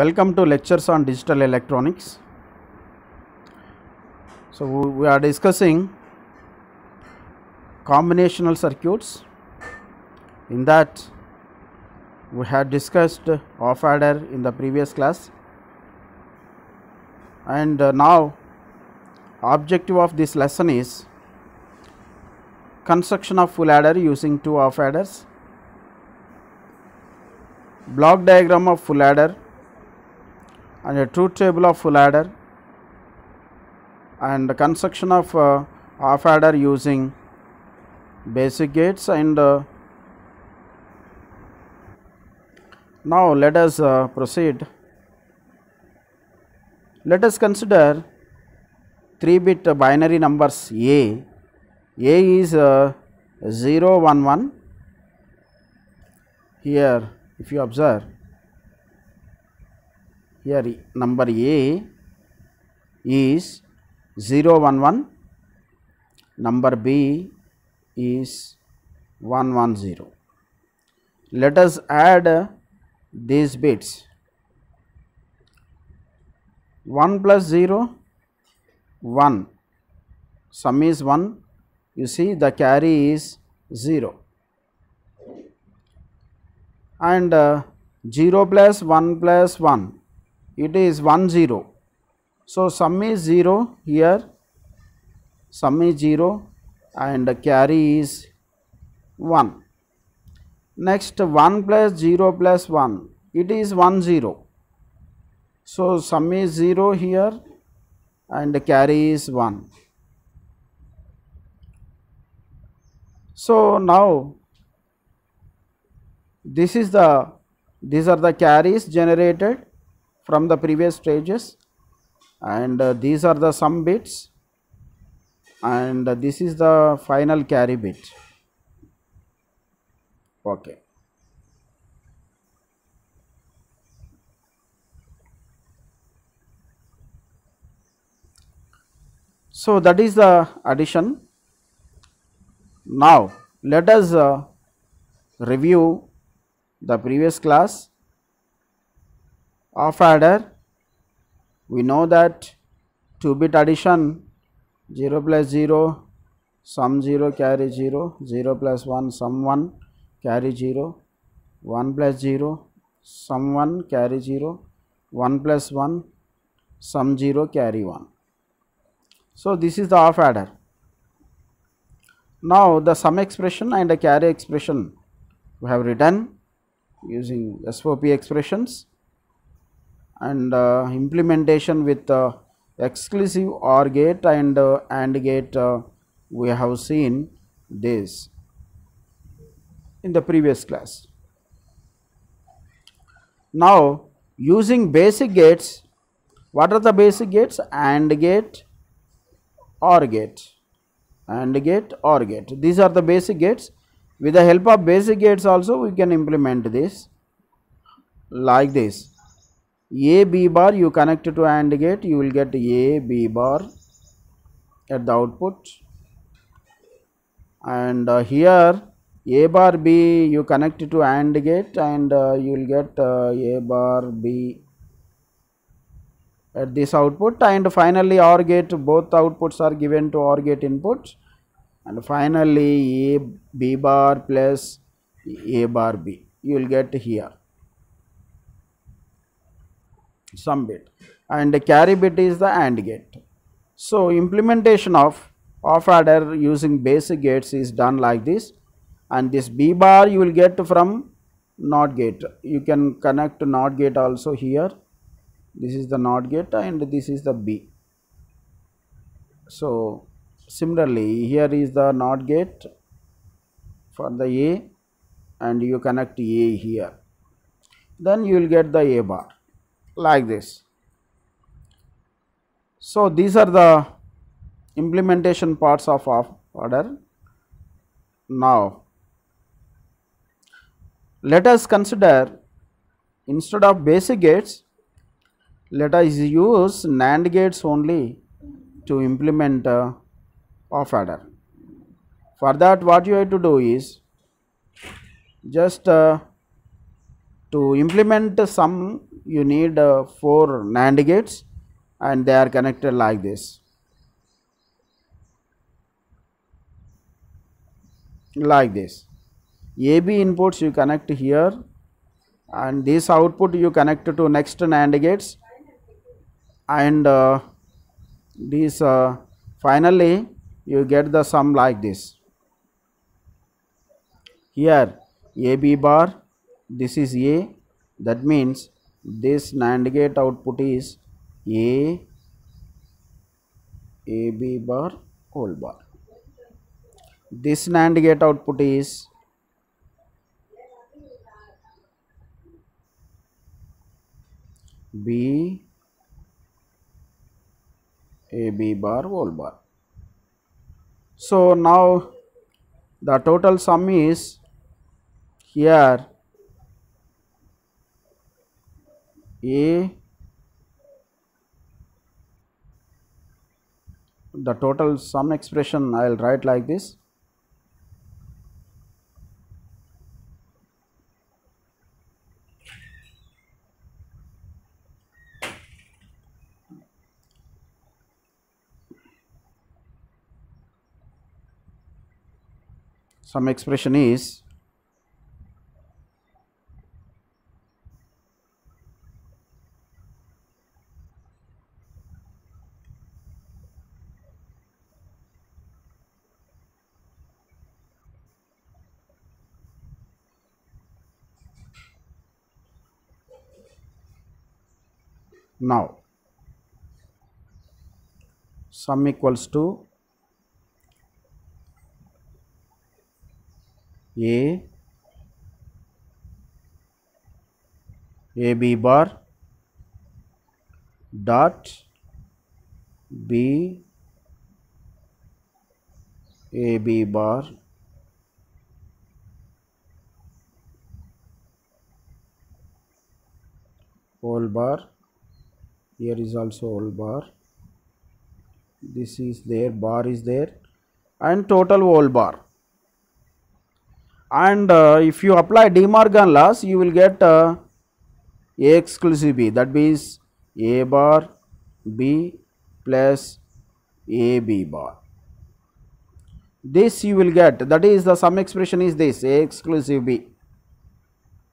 Welcome to lectures on digital electronics. So, we are discussing combinational circuits. In that, we had discussed off adder in the previous class, and uh, now objective of this lesson is construction of full adder using two off adders, block diagram of full adder and a truth table of full adder and construction of uh, half adder using basic gates and uh, now let us uh, proceed let us consider 3 bit binary numbers a a is uh, 0 1 1 here if you observe here number A is 011, number B is 110. Let us add these bits 1 plus 0 1 sum is 1 you see the carry is 0 and uh, 0 plus 1 plus 1 it is 1 0 so sum is 0 here sum is 0 and carry is 1 next 1 plus 0 plus 1 it is 1 0 so sum is 0 here and carry is 1 so now this is the these are the carries generated from the previous stages and uh, these are the sum bits and uh, this is the final carry bit okay so that is the addition now let us uh, review the previous class of adder, we know that 2 bit addition 0 plus 0 sum 0 carry 0 0 plus 1 sum 1 carry 0 1 plus 0 sum 1 carry 0 1 plus 1 sum 0 carry 1 so this is the off adder now the sum expression and the carry expression we have written using SOP expressions and uh, implementation with uh, exclusive OR gate and uh, AND gate we have seen this in the previous class. Now using basic gates, what are the basic gates? AND gate, OR gate, AND gate, OR gate. These are the basic gates. With the help of basic gates also we can implement this like this a b bar you connect to AND gate you will get a b bar at the output and uh, here a bar b you connect to AND gate and uh, you will get uh, a bar b at this output and finally OR gate both outputs are given to OR gate input and finally a b bar plus a bar b you will get here some bit and carry bit is the AND gate. So implementation of off adder using basic gates is done like this and this B bar you will get from NOT gate. You can connect to NOT gate also here. This is the NOT gate and this is the B. So similarly here is the NOT gate for the A and you connect A here. Then you will get the A bar like this. So, these are the implementation parts of off order. Now, let us consider instead of basic gates, let us use NAND gates only to implement uh, off order. For that what you have to do is just uh, to implement sum you need uh, four NAND gates and they are connected like this like this AB inputs you connect here and this output you connect to next NAND gates and uh, this uh, finally you get the sum like this here AB bar this is A that means this NAND gate output is A AB bar whole bar this NAND gate output is B AB bar whole bar so now the total sum is here A the total sum expression I will write like this Some expression is now sum equals to a a b bar dot b a b bar whole bar here is also old bar this is there bar is there and total old bar and uh, if you apply De Morgan laws you will get uh, A exclusive B that means A bar B plus AB bar. This you will get that is the sum expression is this A exclusive B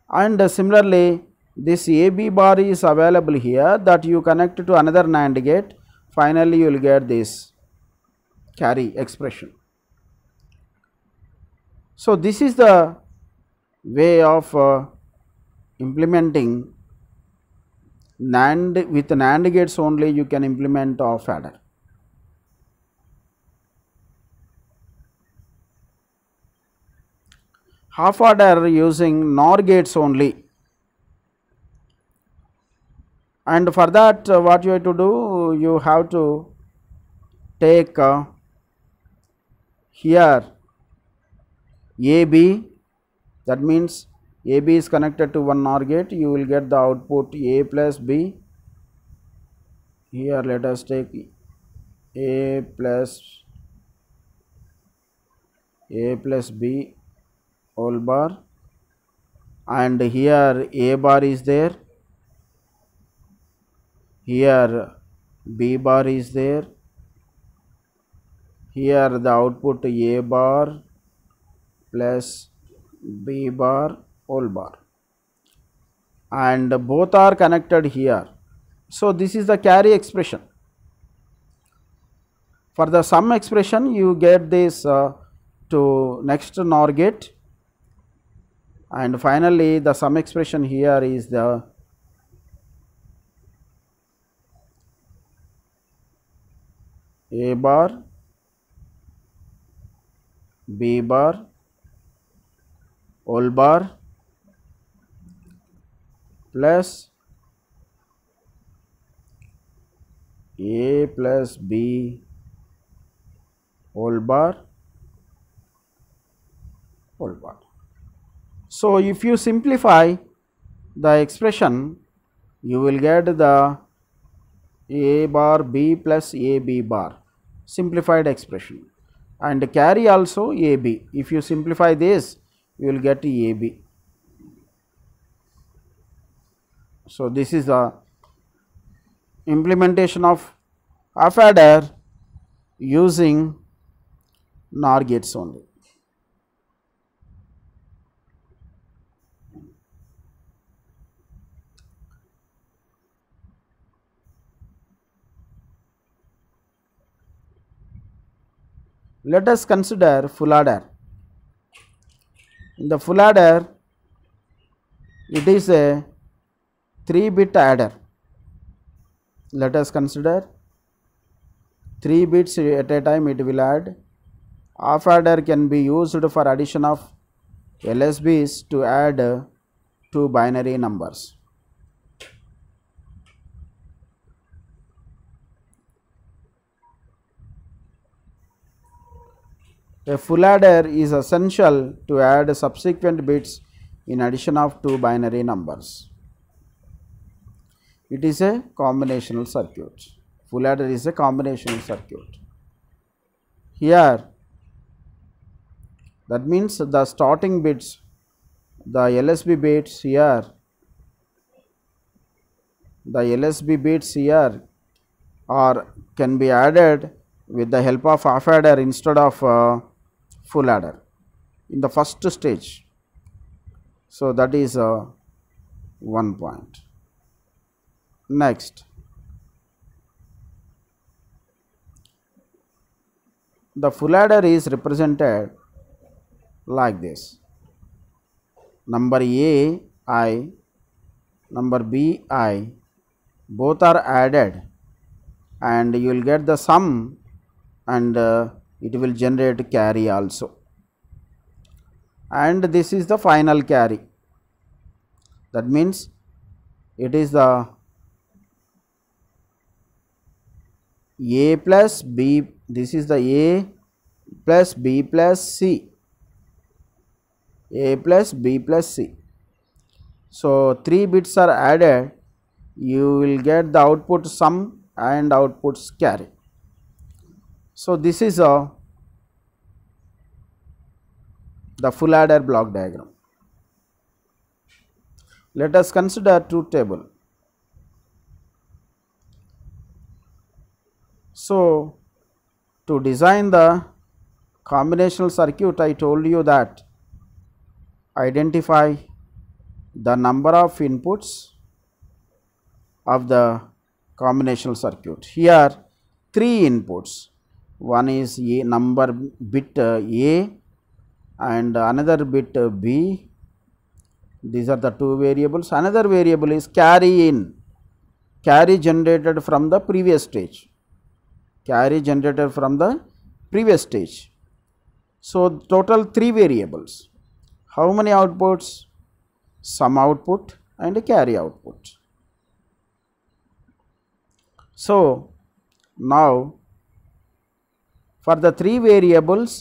and uh, similarly this AB bar is available here that you connect to another NAND gate finally you will get this carry expression. So, this is the way of uh, implementing NAND with NAND gates only you can implement off adder. Half adder using NOR gates only and for that uh, what you have to do you have to take uh, here AB that means AB is connected to one NOR gate you will get the output A plus B here let us take A plus A plus B all bar and here A bar is there here b bar is there here the output a bar plus b bar all bar and both are connected here so this is the carry expression for the sum expression you get this uh, to next NOR gate and finally the sum expression here is the a bar b bar all bar plus a plus b all bar all bar. So, if you simplify the expression you will get the a bar b plus a b bar simplified expression and carry also AB. If you simplify this, you will get AB. So, this is the implementation of half adder using NOR gates only. Let us consider full adder. In the full adder, it is a 3 bit adder. Let us consider 3 bits at a time it will add. Half adder can be used for addition of LSBs to add two binary numbers. A full adder is essential to add subsequent bits in addition of two binary numbers. It is a combinational circuit. Full adder is a combinational circuit. Here that means the starting bits, the LSB bits here, the LSB bits here are can be added with the help of half adder instead of uh, full adder in the first stage. So that is uh, one point. Next, the full adder is represented like this. Number A i, number B i, both are added and you will get the sum and uh, it will generate carry also and this is the final carry that means it is the a plus b this is the a plus b plus c a plus b plus c so 3 bits are added you will get the output sum and outputs carry so, this is a the full adder block diagram. Let us consider two table. So, to design the combinational circuit I told you that identify the number of inputs of the combinational circuit. Here 3 inputs one is a number bit uh, a and another bit uh, b these are the two variables another variable is carry in carry generated from the previous stage carry generated from the previous stage so total three variables how many outputs Some output and a carry output so now for the three variables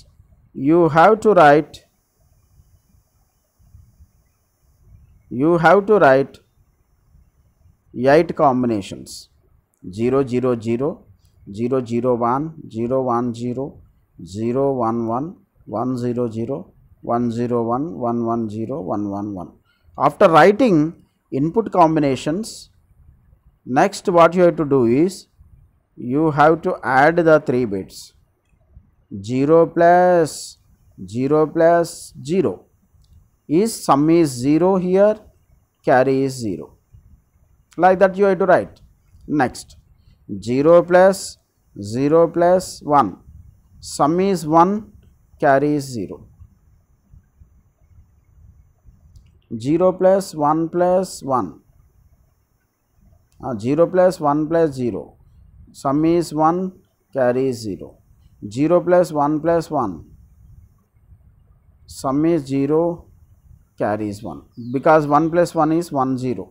you have to write you have to write 8 combinations 0 0 0 0 0 1 0 1 0 0 1 1 1 0 0 1 0 1 1 1 0 1 1 1 after writing input combinations next what you have to do is you have to add the three bits 0 plus 0 plus 0 is sum is 0 here carry is 0 like that you have to write next 0 plus 0 plus 1 sum is 1 carry is 0 0 plus 1 plus 1 uh, 0 plus 1 plus 0 sum is 1 carry is 0 0 plus 1 plus 1 sum is 0 carries 1 because 1 plus 1 is 1 0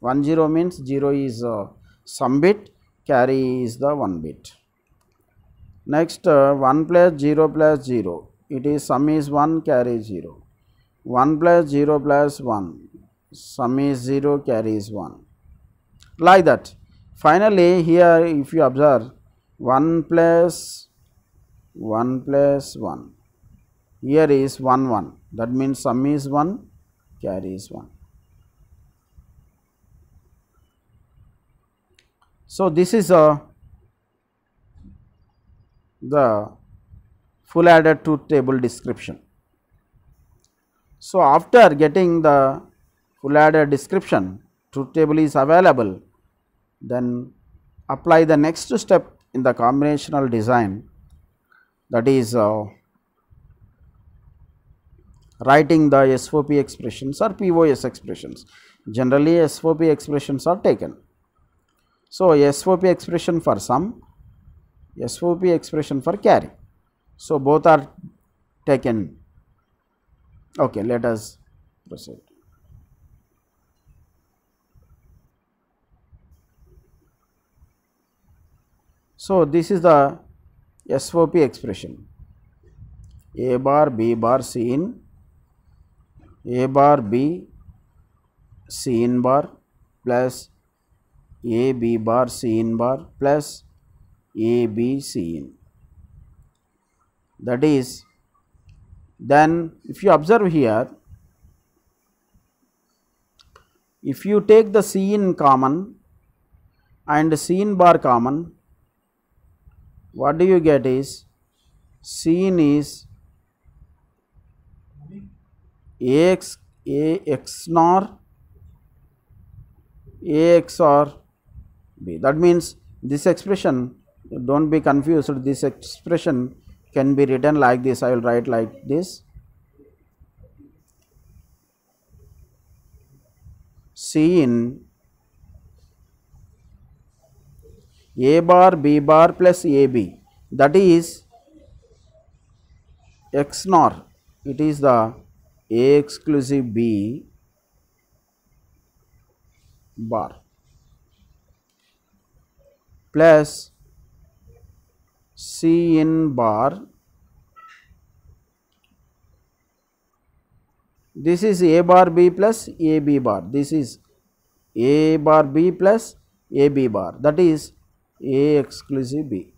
1 0 means 0 is uh, sum bit carry is the 1 bit next uh, 1 plus 0 plus 0 it is sum is 1 carry 0 1 plus 0 plus 1 sum is 0 carries 1 like that finally here if you observe 1 plus 1 plus 1 here is 1 1 that means sum is 1 carry is 1. So, this is a uh, the full adder to table description. So, after getting the full adder description truth table is available then apply the next step in the combinational design that is uh, writing the SOP expressions or POS expressions. Generally SOP expressions are taken. So, SOP expression for sum, SOP expression for carry. So, both are taken. Okay, let us proceed. So, this is the SOP expression A bar B bar C in A bar B C in bar plus A B bar C in bar plus A B C in that is then if you observe here if you take the C in common and C in bar common what do you get is C N is ax a x nor a x or b that means this expression don't be confused this expression can be written like this i will write like this C N a bar b bar plus ab that is X nor. it is the A exclusive B bar plus C in bar this is A bar B plus A B bar this is A bar B plus A B bar that is a exclusive B.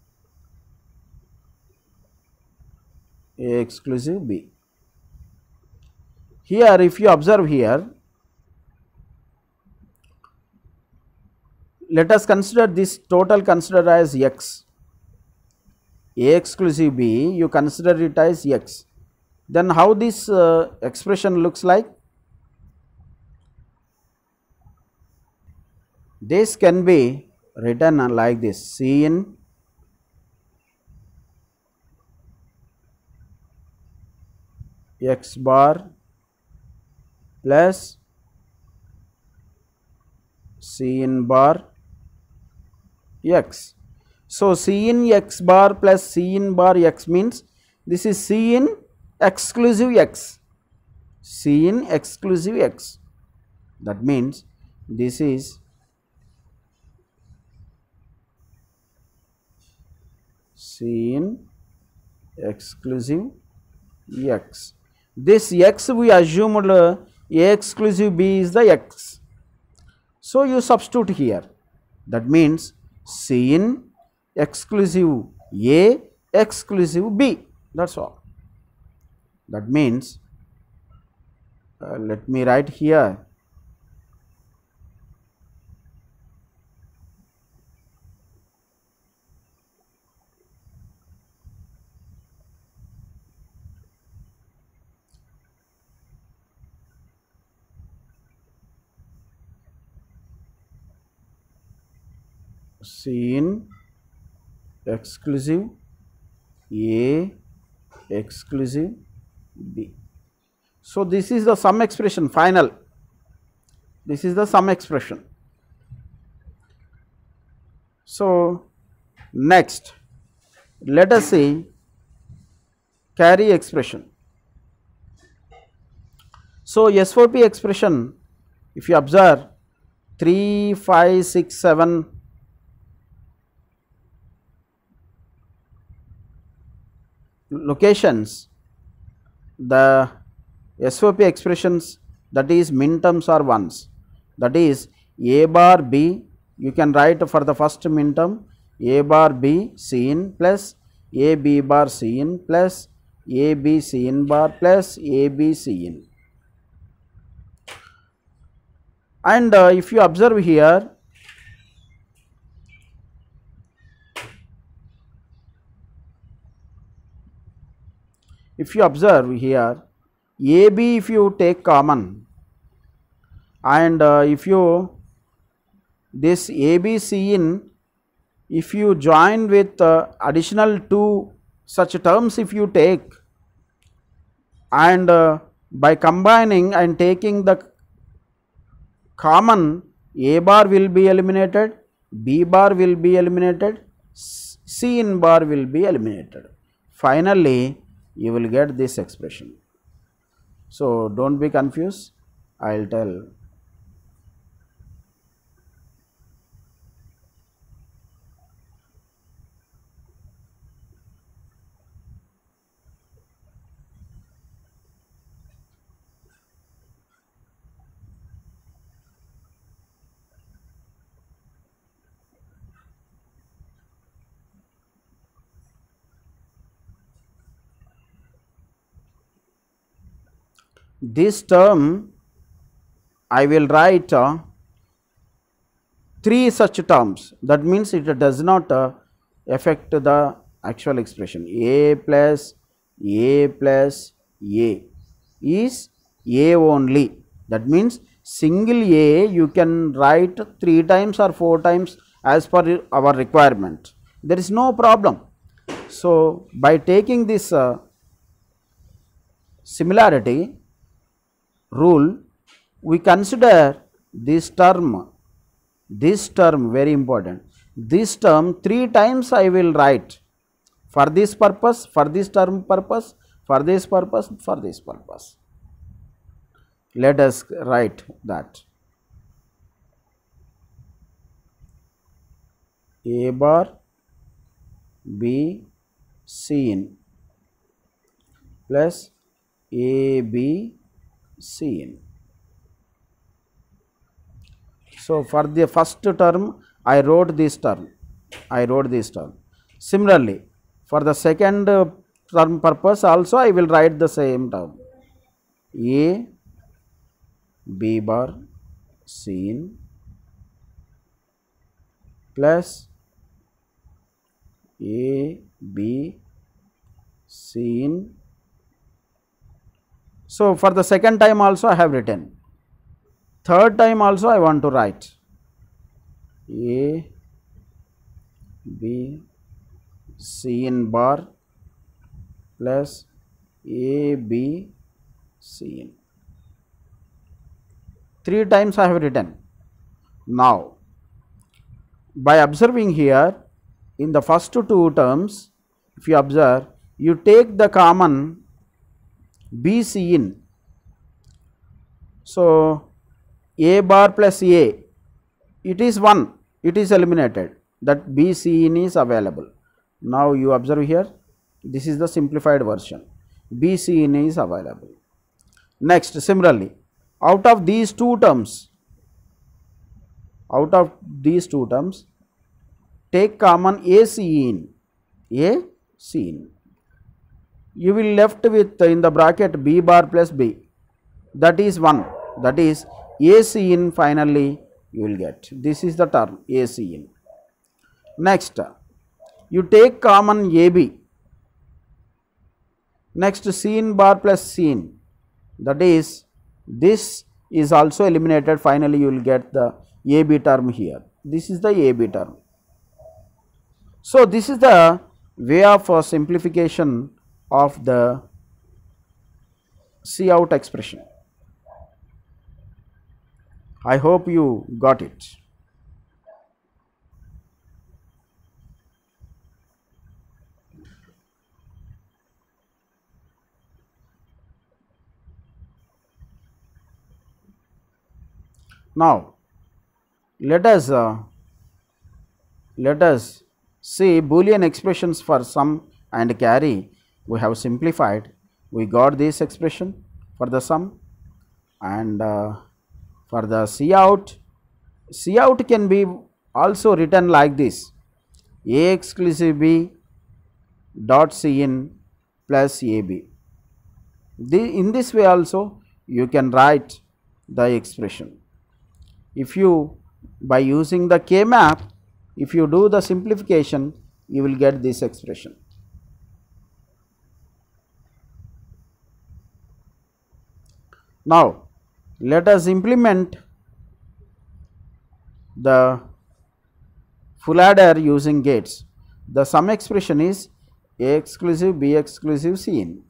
A exclusive B. Here, if you observe here, let us consider this total considered as x. A exclusive B, you consider it as x. Then how this uh, expression looks like? This can be written like this Cn x bar plus Cn bar x. So, Cn x bar plus Cn bar x means this is Cn exclusive x, Cn exclusive x. That means this is C in exclusive X. This X we assumed A exclusive B is the X. So, you substitute here that means C in exclusive A exclusive B that is all. That means uh, let me write here seen exclusive A exclusive B. So, this is the sum expression final, this is the sum expression. So, next let us see carry expression. So, S4P expression if you observe 3, 5, 6, 7 locations the SOP expressions that is min terms are ones that is a bar b you can write for the first min term a bar b c in plus a b bar c in plus a b c in bar plus a b c in and uh, if you observe here if you observe here AB if you take common and uh, if you this ABC in if you join with uh, additional two such terms if you take and uh, by combining and taking the common A bar will be eliminated, B bar will be eliminated, C in bar will be eliminated. Finally, you will get this expression. So, do not be confused, I will tell this term I will write uh, three such terms that means it does not uh, affect the actual expression a plus a plus a is a only that means single a you can write three times or four times as per our requirement there is no problem so by taking this uh, similarity rule, we consider this term, this term very important, this term 3 times I will write for this purpose, for this term purpose, for this purpose, for this purpose. Let us write that. A bar B C plus A B seen. So, for the first term I wrote this term, I wrote this term. Similarly, for the second uh, term purpose also I will write the same term A B bar seen plus A B seen so, for the second time also I have written, third time also I want to write A B C in bar plus A B C in. Three times I have written. Now, by observing here in the first two terms, if you observe, you take the common B C in, So, A bar plus A, it is 1, it is eliminated that B C in is available. Now, you observe here, this is the simplified version, B C in is available. Next, similarly, out of these two terms, out of these two terms, take common A C in, A C in you will left with uh, in the bracket b bar plus b that is 1 that is AC in finally you will get this is the term AC in. Next you take common AB next C in bar plus C in that is this is also eliminated finally you will get the AB term here this is the AB term. So, this is the way of uh, simplification of the C out expression. I hope you got it. Now, let us uh, let us see boolean expressions for sum and carry we have simplified we got this expression for the sum and uh, for the C out C out can be also written like this A exclusive B dot C in plus A B the, in this way also you can write the expression if you by using the K map if you do the simplification you will get this expression Now, let us implement the full adder using gates. The sum expression is A exclusive, B exclusive, C in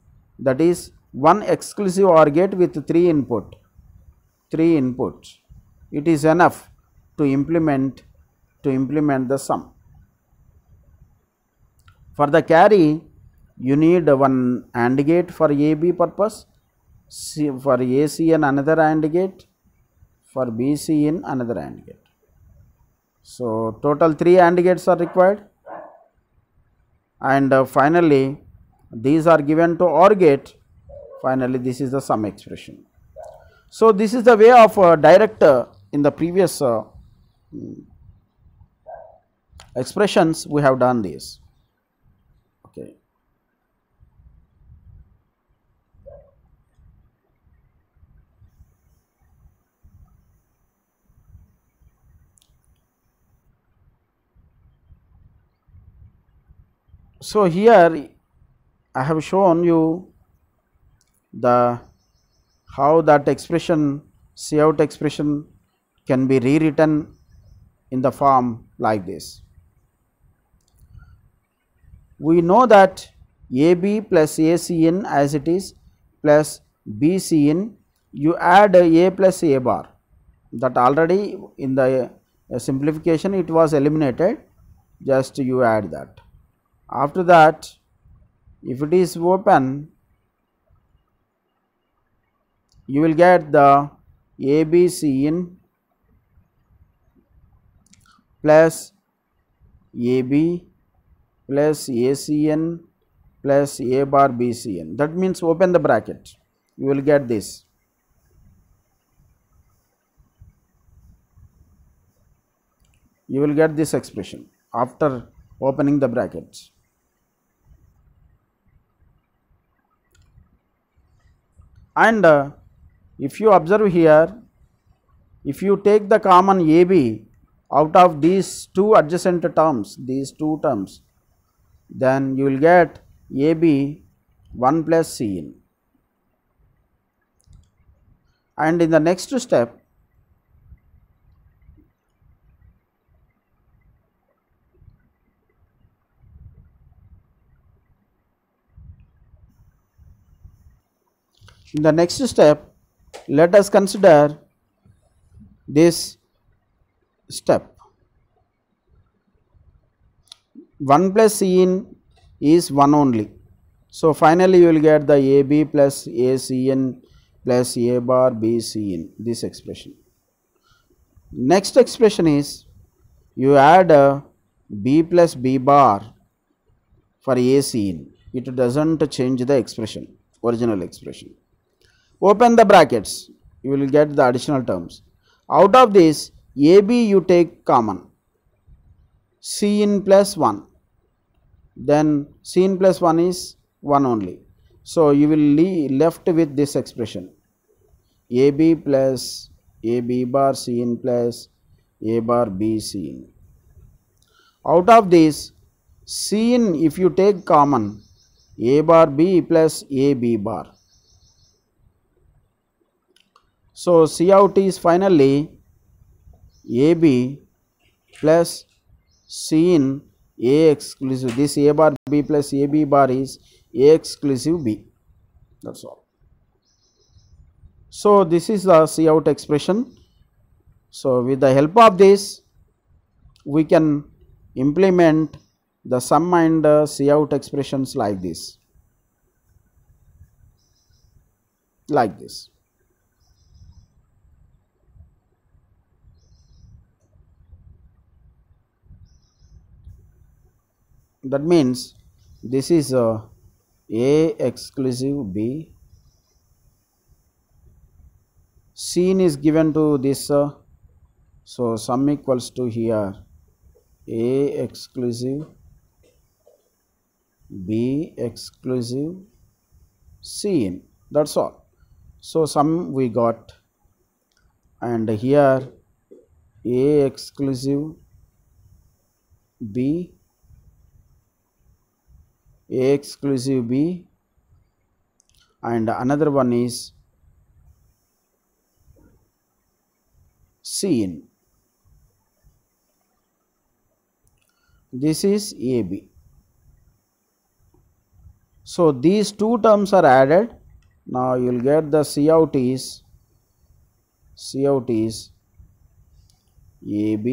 that is one exclusive OR gate with 3 input, 3 inputs. It is enough to implement to implement the sum. For the carry, you need one AND gate for AB purpose C, for AC in another AND gate, for BC in another AND gate. So, total 3 AND gates are required and uh, finally, these are given to OR gate, finally this is the sum expression. So, this is the way of uh, direct uh, in the previous uh, mm, expressions we have done this. So, here I have shown you the how that expression C out expression can be rewritten in the form like this. We know that AB plus ACN as it is plus BCN you add A plus A bar that already in the uh, simplification it was eliminated just you add that after that if it is open you will get the ABC in plus AB plus ACN plus A bar BCN that means open the bracket you will get this you will get this expression after opening the brackets and uh, if you observe here if you take the common AB out of these two adjacent terms these two terms then you will get AB 1 plus Cn. and in the next step In the next step, let us consider this step. 1 plus in is 1 only. So, finally, you will get the AB plus ACN plus A bar BCN this expression. Next expression is you add a B plus B bar for ACN. It does not change the expression, original expression open the brackets you will get the additional terms out of this AB you take common C in plus 1 then C in plus 1 is 1 only so you will be left with this expression AB plus AB bar C in plus A bar B C in out of this C in if you take common A bar B plus A B bar so, C out is finally AB plus C in A exclusive. This A bar B plus AB bar is A exclusive B. That's all. So, this is the C out expression. So, with the help of this, we can implement the sum and uh, C out expressions like this, like this. that means this is a a exclusive b scene is given to this uh, so sum equals to here a exclusive b exclusive scene that's all so sum we got and here a exclusive b a exclusive b and another one is c in this is ab so these two terms are added now you will get the c out is c out is ab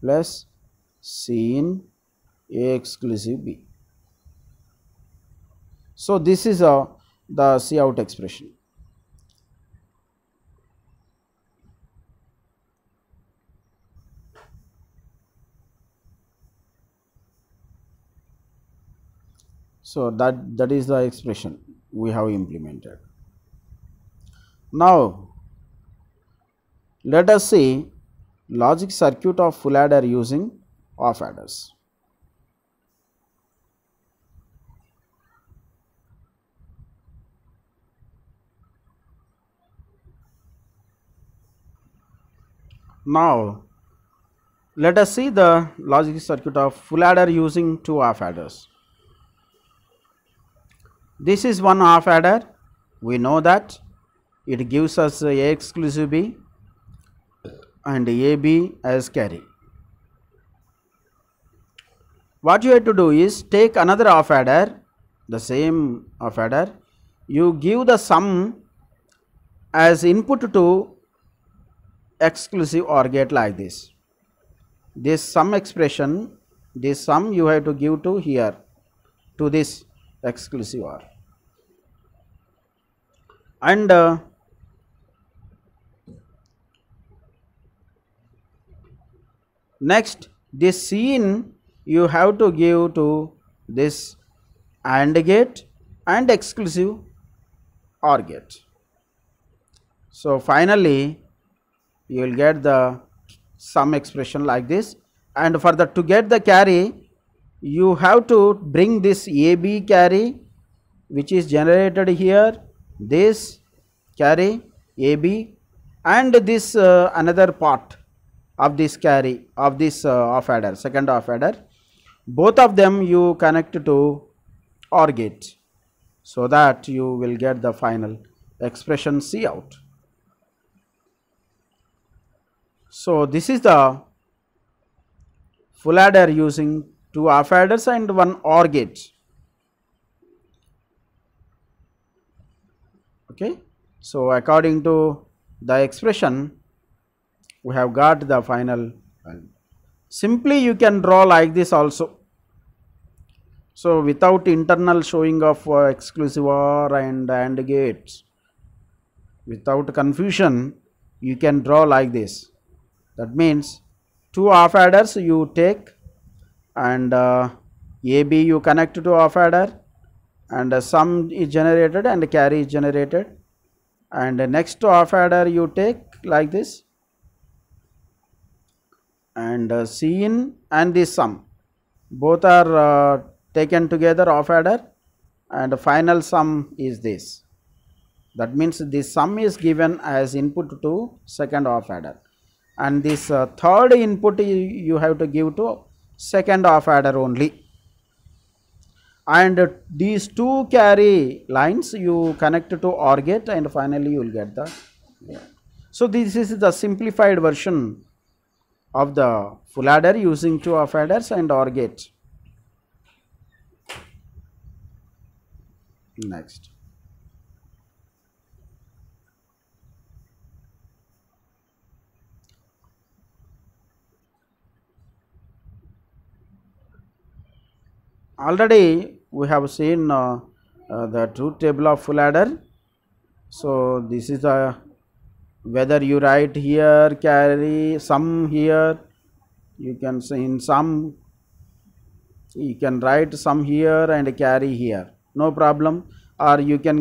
plus c in a exclusive b so, this is a uh, the C out expression. So, that that is the expression we have implemented. Now, let us see logic circuit of full adder using off adders. Now, let us see the logic circuit of full adder using two half adders. This is one half adder, we know that it gives us A exclusive B and AB as carry. What you have to do is take another half adder, the same half adder, you give the sum as input to exclusive OR gate like this. This sum expression, this sum you have to give to here to this exclusive OR. And uh, next this C in you have to give to this AND gate and exclusive OR gate. So finally you will get the sum expression like this and for the to get the carry you have to bring this AB carry which is generated here this carry AB and this uh, another part of this carry of this uh, off adder second off adder both of them you connect to OR gate so that you will get the final expression C out. So, this is the full adder using two off adders and one OR gate. Okay. So, according to the expression, we have got the final Simply you can draw like this also. So, without internal showing of uh, exclusive OR and AND gates, without confusion, you can draw like this that means two off adders you take and uh, AB you connect to off adder and uh, sum is generated and carry is generated and uh, next off adder you take like this and uh, C in and the sum both are uh, taken together off adder and final sum is this that means the sum is given as input to second off adder and this uh, third input you, have to give to second off adder only and these two carry lines you connect to OR gate and finally you will get the so this is the simplified version of the full adder using two off adders and OR gate next already we have seen uh, uh, the truth table of full adder so this is a whether you write here carry sum here you can say in sum you can write sum here and carry here no problem or you can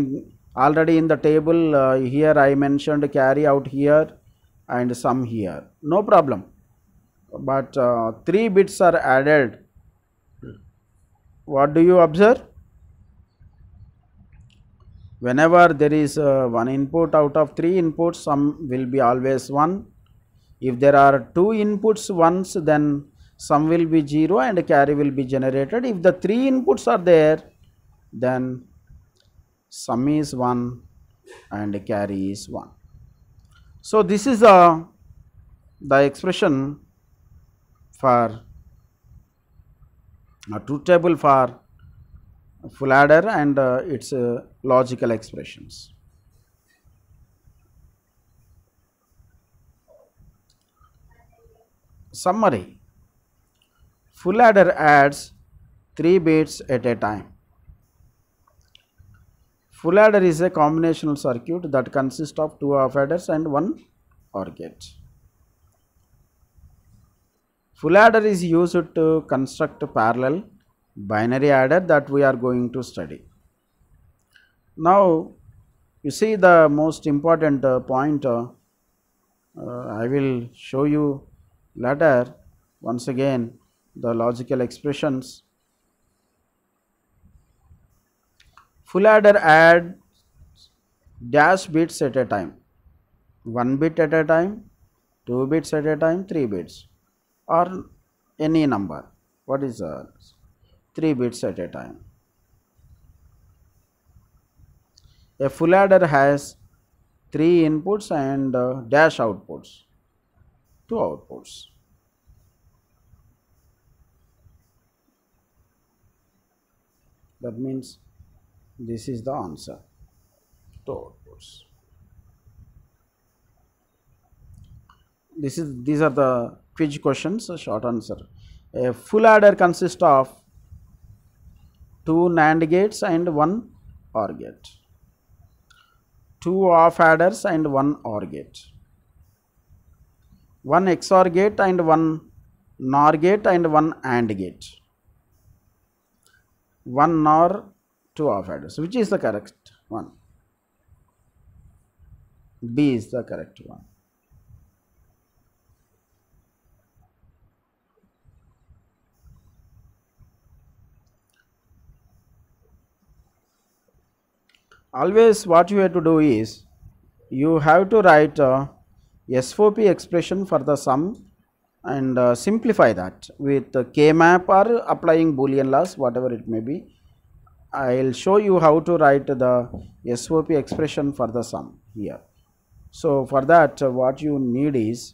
already in the table uh, here I mentioned carry out here and sum here no problem but uh, three bits are added what do you observe? Whenever there is uh, one input out of three inputs, some will be always 1. If there are two inputs ones, then some will be 0 and carry will be generated. If the three inputs are there, then sum is 1 and carry is 1. So, this is uh, the expression for now, truth table for full adder and uh, its uh, logical expressions. Summary Full adder adds 3 bits at a time. Full adder is a combinational circuit that consists of two half adders and one OR gate. Full adder is used to construct parallel binary adder that we are going to study. Now, you see the most important uh, point uh, uh, I will show you later once again the logical expressions. Full adder adds dash bits at a time, 1 bit at a time, 2 bits at a time, 3 bits or any number what is that 3 bits at a time a full adder has 3 inputs and uh, dash outputs 2 outputs that means this is the answer 2 outputs this is these are the quiz questions short answer a full adder consists of two NAND gates and one OR gate two OFF adders and one OR gate one XOR gate and one NOR gate and one AND gate one NOR two OFF adders which is the correct one B is the correct one always what you have to do is you have to write a S4P expression for the sum and uh, simplify that with K-map or applying boolean laws whatever it may be. I will show you how to write the SOP expression for the sum here. So for that uh, what you need is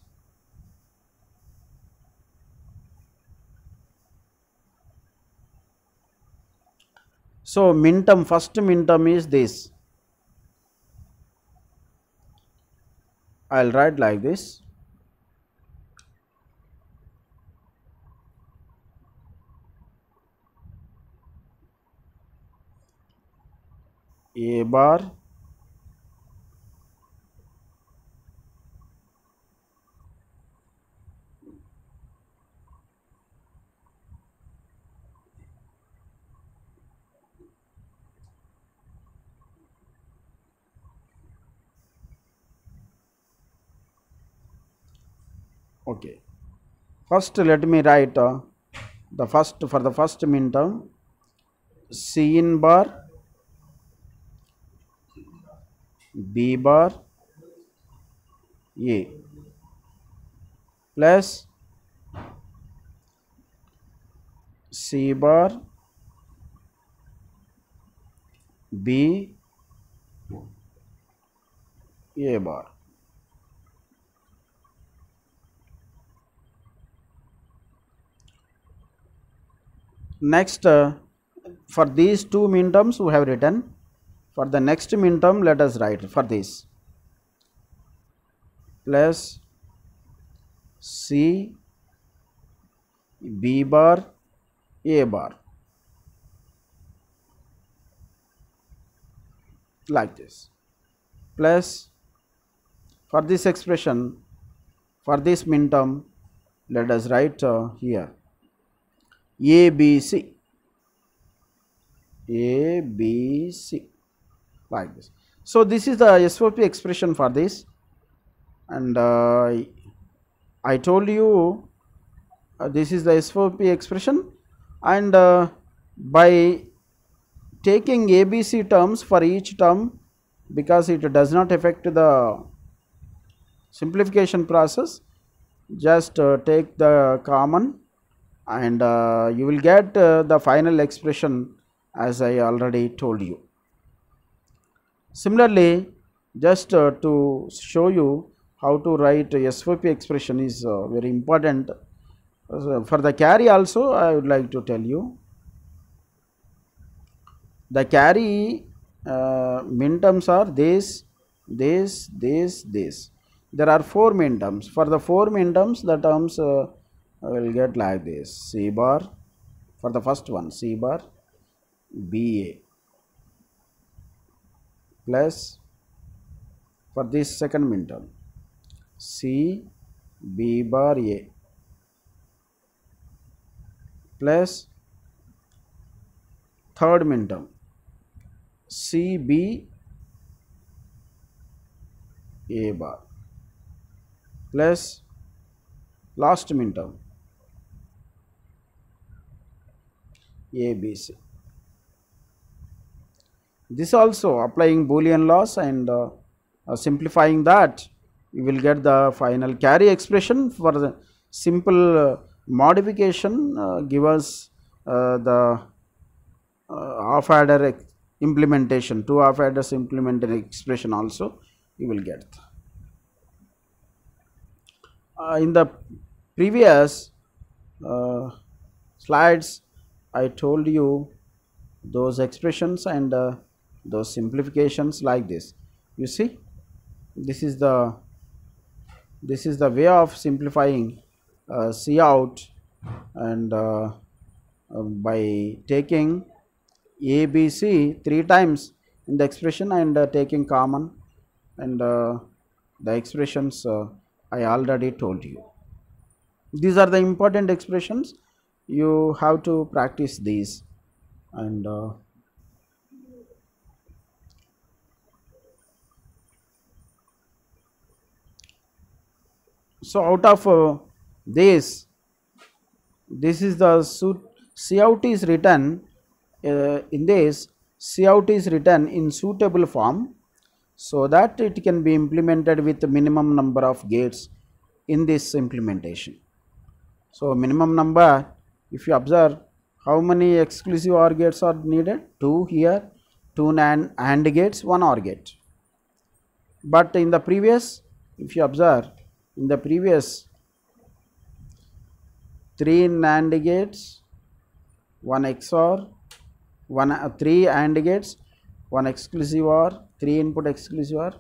So, minterm first minterm is this. I will write like this. A bar okay first let me write uh, the first for the first min term c in bar b bar a plus c bar b a bar next uh, for these two mean terms we have written for the next mean term let us write for this plus C B bar A bar like this plus for this expression for this mean term let us write uh, here ABC. ABC like this. So, this is the SOP expression for this and uh, I told you uh, this is the SOP expression and uh, by taking ABC terms for each term because it does not affect the simplification process just uh, take the common and uh, you will get uh, the final expression as I already told you. Similarly, just uh, to show you how to write SVP expression is uh, very important. for the carry also I would like to tell you. The carry uh, min terms are this, this, this, this. There are four min terms. For the four min terms the terms uh, I will get like this C bar for the first one C bar BA plus for this second midterm C B bar A plus third midterm C B A bar plus last midterm ABC. This also applying Boolean laws and uh, uh, simplifying that you will get the final carry expression for the simple uh, modification uh, give us uh, the half adder implementation two half adders implemented expression also you will get. Uh, in the previous uh, slides I told you those expressions and uh, those simplifications like this you see this is the this is the way of simplifying uh, C out and uh, um, by taking ABC three times in the expression and uh, taking common and uh, the expressions uh, I already told you these are the important expressions you have to practice these and uh, so out of uh, this this is the C out is written uh, in this C out is written in suitable form so that it can be implemented with minimum number of gates in this implementation so minimum number if you observe how many exclusive OR gates are needed? 2 here, 2 NAND, AND gates, 1 OR gate. But in the previous, if you observe, in the previous 3 NAND gates, 1 XOR, 1, uh, 3 AND gates, 1 exclusive OR, 3 input exclusive OR,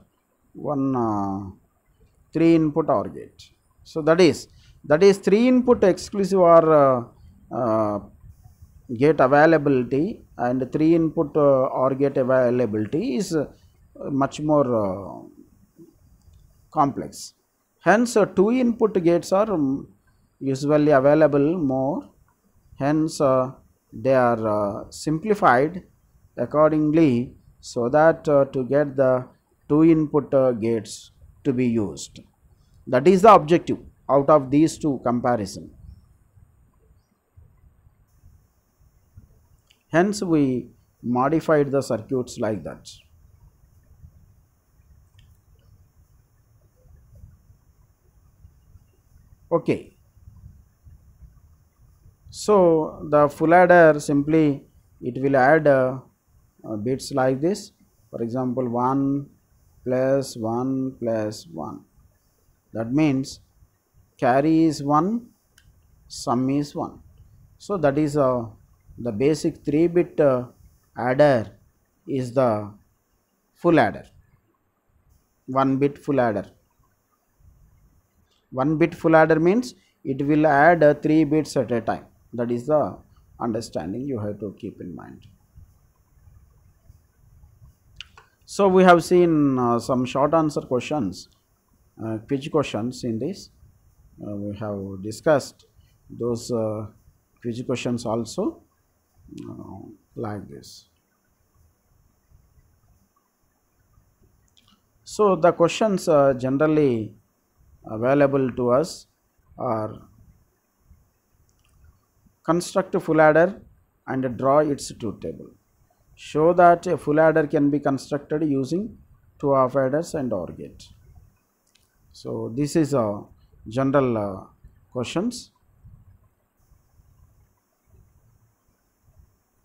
1 uh, 3 input OR gate. So, that is that is 3 input exclusive OR uh, uh, gate availability and three input uh, OR gate availability is uh, much more complex. Hence, two input gates are um, usually available more, hence, they are simplified accordingly so that to get the two input gates to be used. That is the objective out of these two comparison. Hence, we modified the circuits like that. Okay. So, the full adder simply it will add uh, bits like this. For example, 1 plus 1 plus 1. That means carry is 1, sum is 1. So, that is a uh, the basic 3 bit uh, adder is the full adder 1 bit full adder 1 bit full adder means it will add uh, 3 bits at a time that is the understanding you have to keep in mind so we have seen uh, some short answer questions uh, quiz questions in this uh, we have discussed those uh, quiz questions also like this. So, the questions uh, generally available to us are construct a full adder and draw its truth table. Show that a full adder can be constructed using two half adders and OR gate. So, this is a general uh, questions.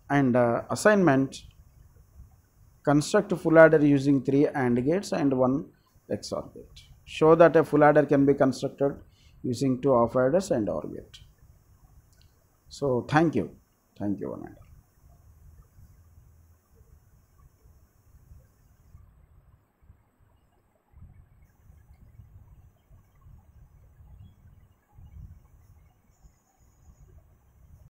and uh, assignment construct full adder using three AND gates and one XOR gate. Show that a full adder can be constructed using two off adders and OR gate. So, thank you. Thank you, one